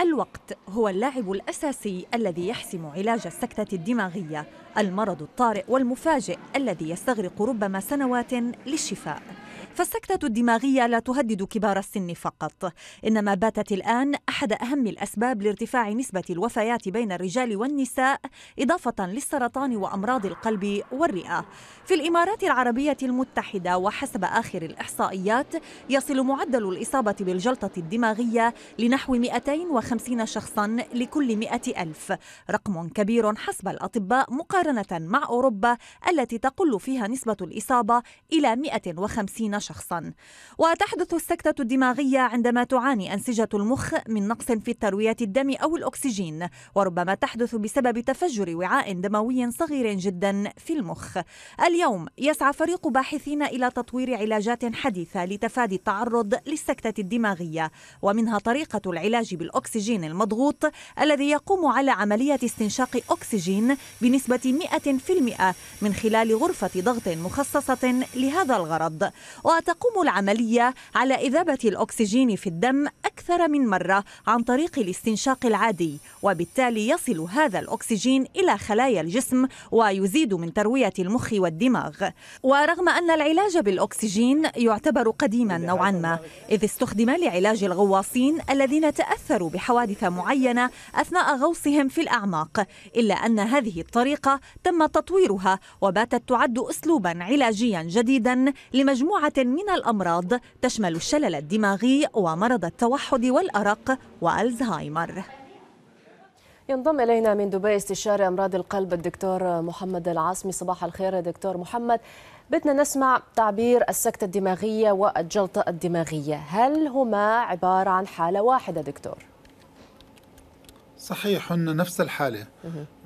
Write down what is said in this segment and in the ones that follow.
الوقت هو اللاعب الأساسي الذي يحسم علاج السكتة الدماغية المرض الطارئ والمفاجئ الذي يستغرق ربما سنوات للشفاء فالسكتة الدماغية لا تهدد كبار السن فقط، إنما باتت الآن أحد أهم الأسباب لارتفاع نسبة الوفيات بين الرجال والنساء، إضافة للسرطان وأمراض القلب والرئة. في الإمارات العربية المتحدة وحسب آخر الإحصائيات، يصل معدل الإصابة بالجلطة الدماغية لنحو 250 شخصاً لكل 100 ألف، رقم كبير حسب الأطباء مقارنة مع أوروبا التي تقل فيها نسبة الإصابة إلى 150 شخصا وتحدث السكتة الدماغية عندما تعاني أنسجة المخ من نقص في تروية الدم أو الأكسجين وربما تحدث بسبب تفجر وعاء دموي صغير جدا في المخ اليوم يسعى فريق باحثين إلى تطوير علاجات حديثة لتفادي التعرض للسكتة الدماغية ومنها طريقة العلاج بالأكسجين المضغوط الذي يقوم على عملية استنشاق أكسجين بنسبة 100% من خلال غرفة ضغط مخصصة لهذا الغرض وتقوم العملية على إذابة الأكسجين في الدم أكثر من مرة عن طريق الاستنشاق العادي وبالتالي يصل هذا الأكسجين إلى خلايا الجسم ويزيد من تروية المخ والدماغ ورغم أن العلاج بالأكسجين يعتبر قديما نوعا ما إذ استخدم لعلاج الغواصين الذين تأثروا بحوادث معينة أثناء غوصهم في الأعماق إلا أن هذه الطريقة تم تطويرها وباتت تعد أسلوبا علاجيا جديدا لمجموعة من الأمراض تشمل الشلل الدماغي ومرض التوحد والأرق والزهايمر ينضم إلينا من دبي استشاري أمراض القلب الدكتور محمد العاصمي صباح الخير دكتور محمد بدنا نسمع تعبير السكتة الدماغية والجلطة الدماغية هل هما عبارة عن حالة واحدة دكتور؟ صحيح هن نفس الحالة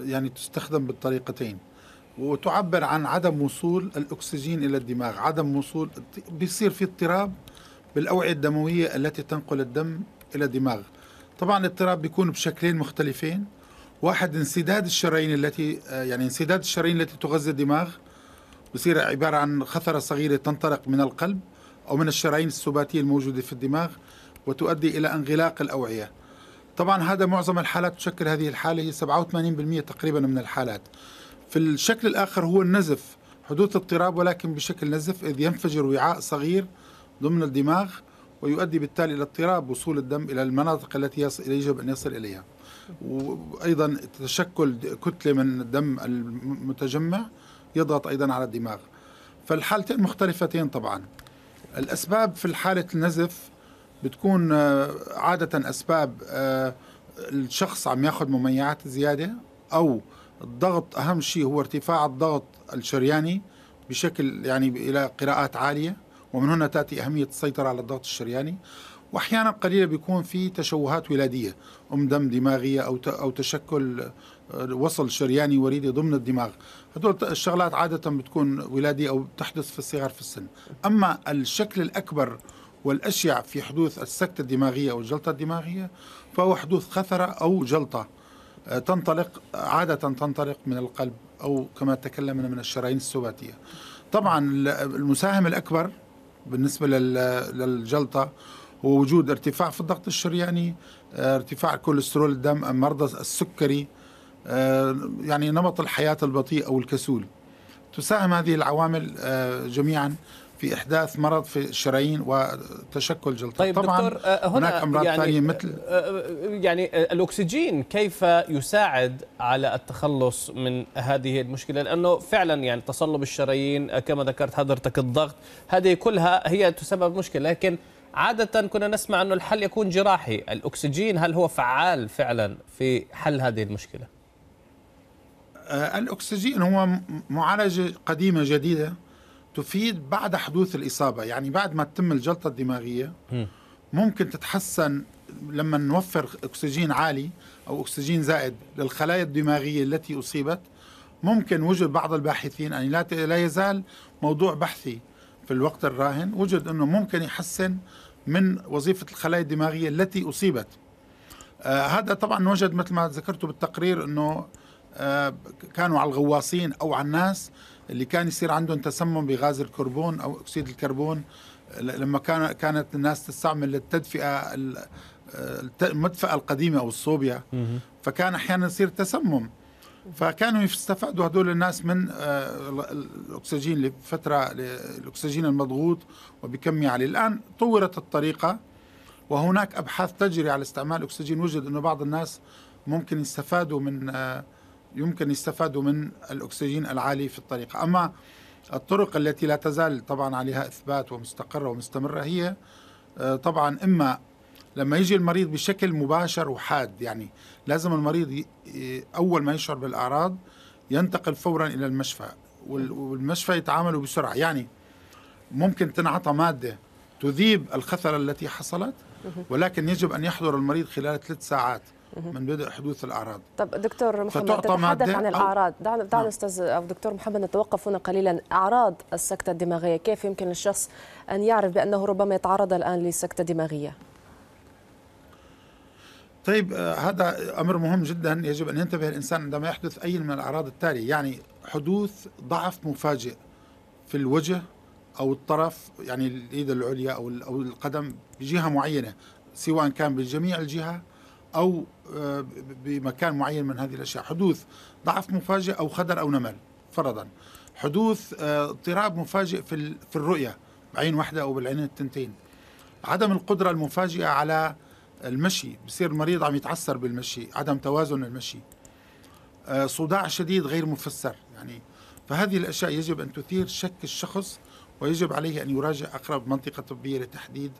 يعني تستخدم بالطريقتين وتعبر عن عدم وصول الأكسجين إلى الدماغ عدم وصول بيصير في اضطراب بالأوعية الدموية التي تنقل الدم إلى الدماغ طبعا الاضطراب بيكون بشكلين مختلفين واحد انسداد الشرايين التي آه، يعني انسداد الشرايين التي تغذي الدماغ بصير عبارة عن خثرة صغيرة تنطلق من القلب أو من الشرايين السباتية الموجودة في الدماغ وتؤدي إلى انغلاق الأوعية طبعا هذا معظم الحالات تشكل هذه الحالة هي 87% تقريبا من الحالات في الشكل الآخر هو النزف حدوث اضطراب ولكن بشكل نزف إذ ينفجر وعاء صغير ضمن الدماغ ويؤدي بالتالي إلى اضطراب وصول الدم إلى المناطق التي يجب أن يصل إليها وأيضا تشكل كتلة من الدم المتجمع يضغط أيضا على الدماغ فالحالتين مختلفتين طبعا الأسباب في حالة النزف بتكون آه، عادة أسباب آه، الشخص عم ياخذ مميعات زيادة أو الضغط أهم شيء هو ارتفاع الضغط الشرياني بشكل يعني إلى قراءات عالية ومن هنا تأتي أهمية السيطرة على الضغط الشرياني واحيانا قليله بيكون في تشوهات ولاديه ام دم دماغيه او او تشكل آه، وصل شرياني وريدي ضمن الدماغ هدول الشغلات عاده بتكون ولاديه او بتحدث في الصغار في السن اما الشكل الاكبر والاشيع في حدوث السكته الدماغيه او الجلطه الدماغيه فهو حدوث خثره او جلطه تنطلق عادة تنطلق من القلب أو كما تكلمنا من الشرايين السباتية طبعا المساهم الأكبر بالنسبة للجلطة هو وجود ارتفاع في الضغط الشرياني آه، ارتفاع كوليسترول الدم مرضى السكري آه، يعني نمط الحياة البطيء أو الكسول تساهم هذه العوامل آه، جميعا في احداث مرض في الشرايين وتشكل جلطه طيب طبعا دكتور آه، هنا هناك امراض يعني ثانيه مثل آه، آه، يعني الاكسجين كيف يساعد على التخلص من هذه المشكله لانه فعلا يعني تصلب الشرايين كما ذكرت حضرتك الضغط هذه كلها هي تسبب مشكله لكن عادة كنا نسمع أنه الحل يكون جراحي الأكسجين هل هو فعال فعلا في حل هذه المشكلة؟ الأكسجين هو معالجة قديمة جديدة تفيد بعد حدوث الإصابة يعني بعد ما تتم الجلطة الدماغية ممكن تتحسن لما نوفر أكسجين عالي أو أكسجين زائد للخلايا الدماغية التي أصيبت ممكن وجد بعض الباحثين يعني لا لا يزال موضوع بحثي في الوقت الراهن وجد أنه ممكن يحسن من وظيفة الخلايا الدماغية التي أصيبت آه هذا طبعا وجد مثل ما ذكرته بالتقرير أنه آه كانوا على الغواصين أو على الناس اللي كان يصير عندهم تسمم بغاز الكربون او اكسيد الكربون لما كان كانت الناس تستعمل التدفئه المدفأة القديمة أو الصوبيا فكان أحيانا يصير تسمم فكانوا يستفادوا هدول الناس من آه، الأكسجين لفترة الأكسجين المضغوط وبكمية يعني. عالية الآن طورت الطريقة وهناك أبحاث تجري على استعمال الأكسجين وجد أنه بعض الناس ممكن يستفادوا من آه، يمكن يستفادوا من الأكسجين العالي في الطريقة أما الطرق التي لا تزال طبعا عليها إثبات ومستقرة ومستمرة هي آه، طبعا إما لما يجي المريض بشكل مباشر وحاد يعني لازم المريض أول ما يشعر بالأعراض ينتقل فورا إلى المشفى والمشفى يتعاملوا بسرعة يعني ممكن تنعطى مادة تذيب الخثره التي حصلت ولكن يجب أن يحضر المريض خلال ثلاث ساعات من بدء حدوث الاعراض طب دكتور محمد تتحدث عن الاعراض دعنا دعنا نعم. استاذ او دكتور محمد نتوقف هنا قليلا اعراض السكته الدماغيه كيف يمكن للشخص ان يعرف بانه ربما يتعرض الان لسكته دماغيه طيب آه، هذا امر مهم جدا يجب ان ينتبه الانسان عندما يحدث اي من الاعراض التاليه يعني حدوث ضعف مفاجئ في الوجه او الطرف يعني الايد العليا او او القدم بجهه معينه سواء كان بجميع الجهه أو آه، بمكان معين من هذه الأشياء حدوث ضعف مفاجئ أو خدر أو نمل فرضا حدوث آه، اضطراب مفاجئ في في الرؤية بعين واحدة أو بالعينين التنتين عدم القدرة المفاجئة على المشي بصير المريض عم يتعثر بالمشي عدم توازن المشي آه، صداع شديد غير مفسر يعني فهذه الأشياء يجب أن تثير شك الشخص ويجب عليه أن يراجع أقرب منطقة طبية لتحديد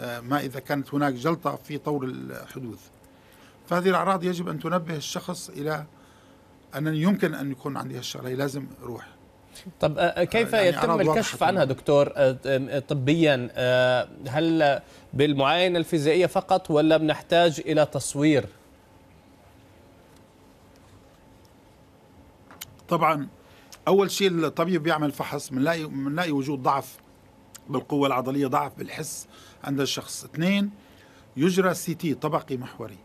ما إذا كانت هناك جلطة في طور الحدوث فهذه الأعراض يجب أن تنبه الشخص إلى أنني يمكن أن يكون عندي هالشغلة لازم أروح طب آه، آه، كيف يعني يتم الكشف عنها دكتور آه، طبيا هل بالمعاينة الفيزيائية فقط ولا بنحتاج إلى تصوير طبعا أول شيء الطبيب بيعمل فحص بنلاقي بنلاقي وجود ضعف بالقوة العضلية ضعف بالحس عند الشخص اثنين يجرى سي تي طبقي محوري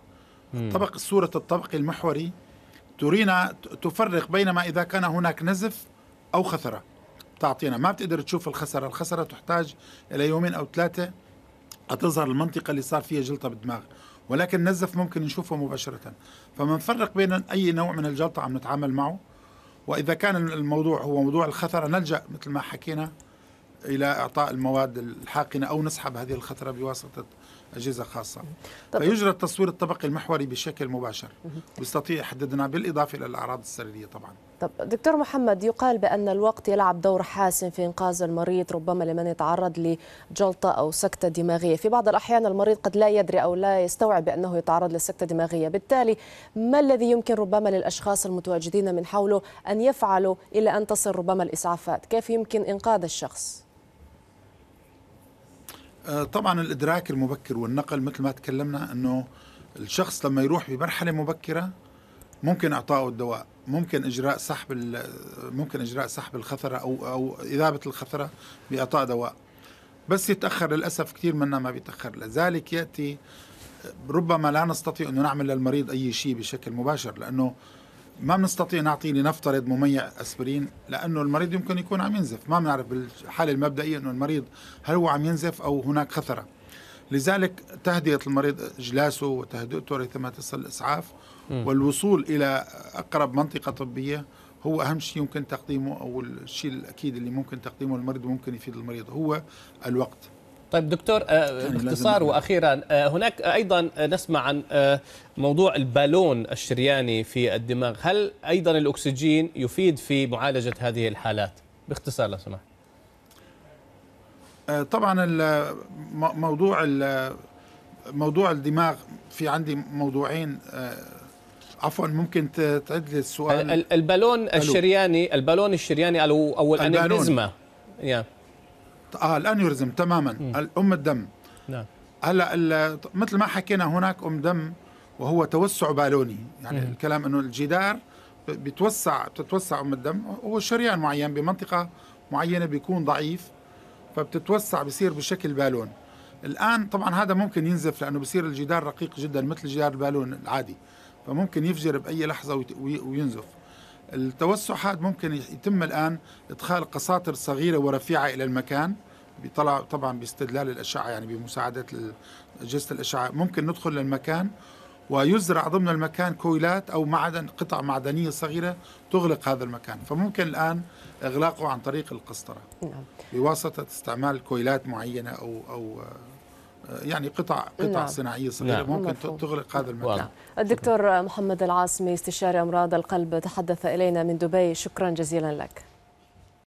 الطبق صورة الطبق المحوري ترينا تفرق بين ما إذا كان هناك نزف أو خثرة تعطينا ما بتقدر تشوف الخسرة الخسرة تحتاج إلى يومين أو ثلاثة تظهر المنطقة اللي صار فيها جلطة بالدماغ ولكن النزف ممكن نشوفه مباشرة فمنفرق بين أي نوع من الجلطة عم نتعامل معه وإذا كان الموضوع هو موضوع الخثرة نلجأ مثل ما حكينا إلى إعطاء المواد الحاقنة أو نسحب هذه الخثرة بواسطة أجهزة خاصة فيجرى التصوير الطبقي المحوري بشكل مباشر ويستطيع يحددنا بالإضافة إلى الأعراض السريرية طبعا طب دكتور محمد يقال بأن الوقت يلعب دور حاسم في إنقاذ المريض ربما لمن يتعرض لجلطة أو سكتة دماغية في بعض الأحيان المريض قد لا يدري أو لا يستوعب بأنه يتعرض لسكتة دماغية بالتالي ما الذي يمكن ربما للأشخاص المتواجدين من حوله أن يفعلوا إلى أن تصل ربما الإسعافات كيف يمكن إنقاذ الشخص؟ آه، طبعا الادراك المبكر والنقل مثل ما تكلمنا انه الشخص لما يروح بمرحله مبكره ممكن اعطائه الدواء ممكن اجراء سحب ممكن اجراء سحب الخثره او او اذابه الخثره باعطاء دواء بس يتاخر للاسف كثير منا ما بيتاخر لذلك ياتي ربما لا نستطيع انه نعمل للمريض اي شيء بشكل مباشر لانه ما بنستطيع نعطيه لنفترض مميع اسبرين لانه المريض يمكن يكون عم ينزف ما بنعرف بالحاله المبدئيه انه المريض هل هو عم ينزف او هناك خثره لذلك تهدئه المريض اجلاسه وتهدئته ريثما تصل الاسعاف والوصول الى اقرب منطقه طبيه هو اهم شيء يمكن تقديمه او الشيء الاكيد اللي ممكن تقديمه للمريض وممكن يفيد المريض هو الوقت طيب دكتور آه، طيب، باختصار واخيرا آه، هناك ايضا نسمع عن آه، موضوع البالون الشرياني في الدماغ هل ايضا الاكسجين يفيد في معالجه هذه الحالات باختصار لو سمحت طبعا موضوع موضوع الدماغ في عندي موضوعين عفوا ممكن تعد لي السؤال البالون الشرياني البالون الشرياني او الانابريزما yeah. اه الانيوريزم تماما ام الدم نعم هلا مثل ما حكينا هناك ام دم وهو توسع بالوني يعني مم. الكلام انه الجدار بتوسع بتتوسع ام الدم هو شريان معين بمنطقه معينه بيكون ضعيف فبتتوسع بصير بشكل بالون الان طبعا هذا ممكن ينزف لانه بصير الجدار رقيق جدا مثل جدار البالون العادي فممكن يفجر باي لحظه وينزف التوسع هذا ممكن يتم الان ادخال قساطر صغيره ورفيعه الى المكان بيطلع طبعا باستدلال الاشعه يعني بمساعده اجهزه الاشعه ممكن ندخل للمكان ويزرع ضمن المكان كويلات او معدن قطع معدنيه صغيره تغلق هذا المكان فممكن الان اغلاقه عن طريق القسطره نعم. بواسطه استعمال كويلات معينه او او آه، يعني قطع قطع نعم. صناعيه صغيره نعم. ممكن مفهوم. تغلق هذا المكان نعم. الدكتور محمد العاصمي استشاري امراض القلب تحدث الينا من دبي شكرا جزيلا لك